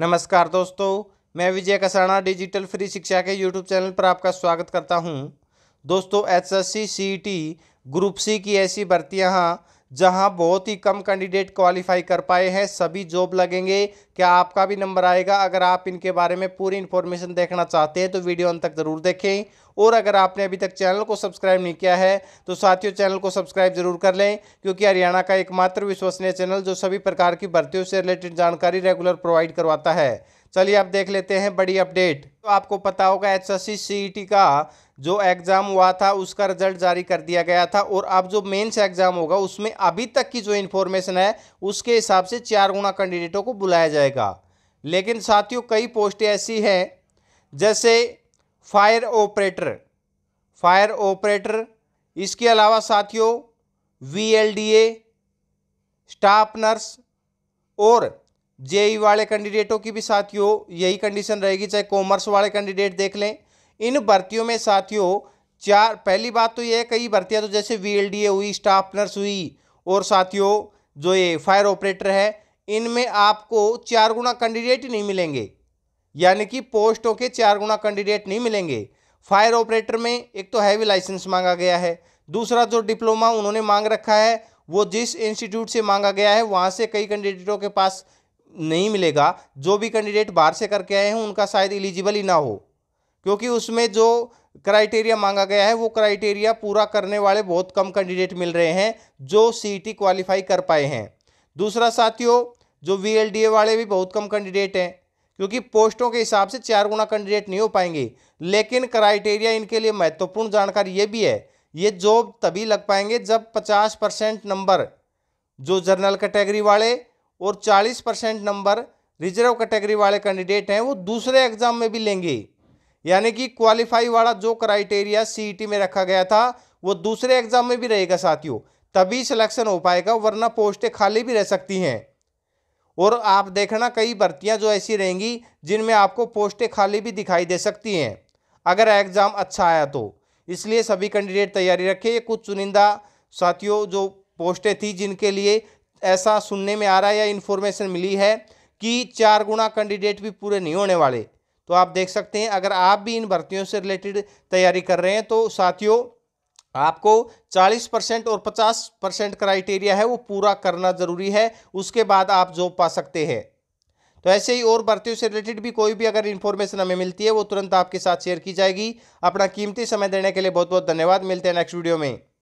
नमस्कार दोस्तों मैं विजय कसाणा डिजिटल फ्री शिक्षा के यूट्यूब चैनल पर आपका स्वागत करता हूं दोस्तों H S C C T group C की ऐसी भर्तियां हाँ, जहां बहुत ही कम कैंडिडेट क्वालिफाई कर पाए हैं सभी जॉब लगेंगे क्या आपका भी नंबर आएगा अगर आप इनके बारे में पूरी इन्फॉर्मेशन देखना चाहते हैं तो वीडियो अंत तक ज़रूर देखें और अगर आपने अभी तक चैनल को सब्सक्राइब नहीं किया है तो साथियों चैनल को सब्सक्राइब जरूर कर लें क्योंकि हरियाणा का एकमात्र विश्वसनीय चैनल जो सभी प्रकार की भर्तियों से रिलेटेड जानकारी रेगुलर प्रोवाइड करवाता है चलिए आप देख लेते हैं बड़ी अपडेट तो आपको पता होगा एच एस सी का जो एग्ज़ाम हुआ था उसका रिजल्ट जारी कर दिया गया था और अब जो मेंस एग्ज़ाम होगा उसमें अभी तक की जो इन्फॉर्मेशन है उसके हिसाब से चार गुना कैंडिडेटों को बुलाया जाएगा लेकिन साथियों कई पोस्टें ऐसी हैं जैसे फायर ऑपरेटर फायर ऑपरेटर इसके अलावा साथियों वी स्टाफ नर्स और जेई वाले कैंडिडेटों की भी साथियों यही कंडीशन रहेगी चाहे कॉमर्स वाले कैंडिडेट देख लें इन भर्तियों में साथियों चार पहली बात तो ये है कई भर्तियाँ तो जैसे वी हुई स्टाफ नर्स हुई और साथियों जो ये फायर ऑपरेटर है इनमें आपको चार गुना कैंडिडेट नहीं मिलेंगे यानी कि पोस्टों के चार गुना कैंडिडेट नहीं मिलेंगे फायर ऑपरेटर में एक तो हैवी लाइसेंस मांगा गया है दूसरा जो डिप्लोमा उन्होंने मांग रखा है वो जिस इंस्टीट्यूट से मांगा गया है वहाँ से कई कैंडिडेटों के पास नहीं मिलेगा जो भी कैंडिडेट बाहर से करके आए हैं उनका शायद एलिजिबल ही ना हो क्योंकि उसमें जो क्राइटेरिया मांगा गया है वो क्राइटेरिया पूरा करने वाले बहुत कम कैंडिडेट मिल रहे हैं जो सी क्वालिफाई e कर पाए हैं दूसरा साथियों जो वी वाले भी बहुत कम कैंडिडेट हैं क्योंकि पोस्टों के हिसाब से चार गुना कैंडिडेट नहीं हो पाएंगे लेकिन क्राइटेरिया इनके लिए महत्वपूर्ण जानकारी ये भी है ये जॉब तभी लग पाएंगे जब 50 परसेंट नंबर जो जनरल कैटेगरी वाले और 40 परसेंट नंबर रिजर्व कैटेगरी वाले कैंडिडेट हैं वो दूसरे एग्ज़ाम में भी लेंगे यानी कि क्वालिफाई वाला जो क्राइटेरिया सीईटी e में रखा गया था वो दूसरे एग्ज़ाम में भी रहेगा साथियों तभी सिलेक्शन हो पाएगा वरना पोस्टें खाली भी रह सकती हैं और आप देखना कई भर्तियाँ जो ऐसी रहेंगी जिनमें आपको पोस्टें खाली भी दिखाई दे सकती हैं अगर एग्ज़ाम अच्छा आया तो इसलिए सभी कैंडिडेट तैयारी रखें ये कुछ चुनिंदा साथियों जो पोस्टें थी जिनके लिए ऐसा सुनने में आ रहा है या इन्फॉर्मेशन मिली है कि चार गुणा कैंडिडेट भी पूरे नहीं होने वाले तो आप देख सकते हैं अगर आप भी इन भर्तियों से रिलेटेड तैयारी कर रहे हैं तो साथियों आपको 40 परसेंट और 50 परसेंट क्राइटेरिया है वो पूरा करना ज़रूरी है उसके बाद आप जॉब पा सकते हैं तो ऐसे ही और भर्तियों से रिलेटेड भी कोई भी अगर इन्फॉर्मेशन हमें मिलती है वो तुरंत आपके साथ शेयर की जाएगी अपना कीमती समय देने के लिए बहुत बहुत धन्यवाद मिलते हैं नेक्स्ट वीडियो में